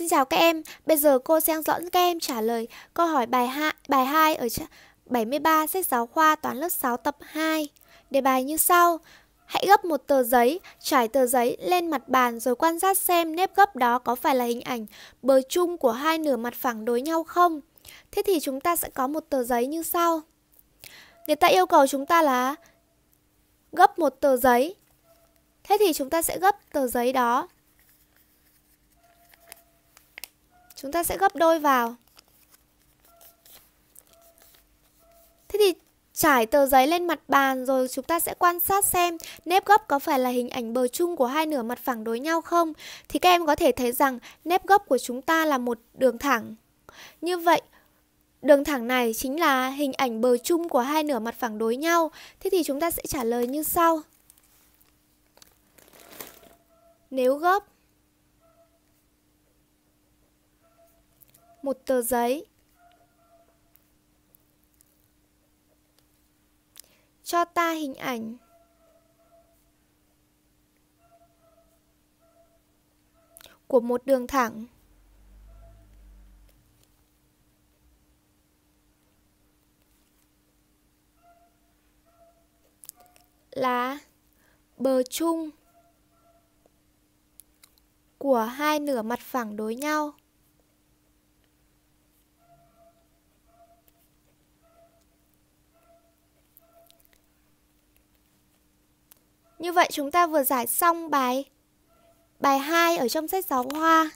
Xin chào các em, bây giờ cô sẽ dẫn các em trả lời câu hỏi bài 2, bài 2 ở 73 sách giáo khoa toán lớp 6 tập 2. Đề bài như sau. Hãy gấp một tờ giấy, trải tờ giấy lên mặt bàn rồi quan sát xem nếp gấp đó có phải là hình ảnh bờ chung của hai nửa mặt phẳng đối nhau không. Thế thì chúng ta sẽ có một tờ giấy như sau. Người ta yêu cầu chúng ta là gấp một tờ giấy. Thế thì chúng ta sẽ gấp tờ giấy đó chúng ta sẽ gấp đôi vào thế thì trải tờ giấy lên mặt bàn rồi chúng ta sẽ quan sát xem nếp gấp có phải là hình ảnh bờ chung của hai nửa mặt phẳng đối nhau không thì các em có thể thấy rằng nếp gấp của chúng ta là một đường thẳng như vậy Đường thẳng này chính là hình ảnh bờ chung của hai nửa mặt phẳng đối nhau. Thế thì chúng ta sẽ trả lời như sau. Nếu gấp một tờ giấy cho ta hình ảnh của một đường thẳng là bờ chung của hai nửa mặt phẳng đối nhau Như vậy chúng ta vừa giải xong bài bài 2 ở trong sách giáo khoa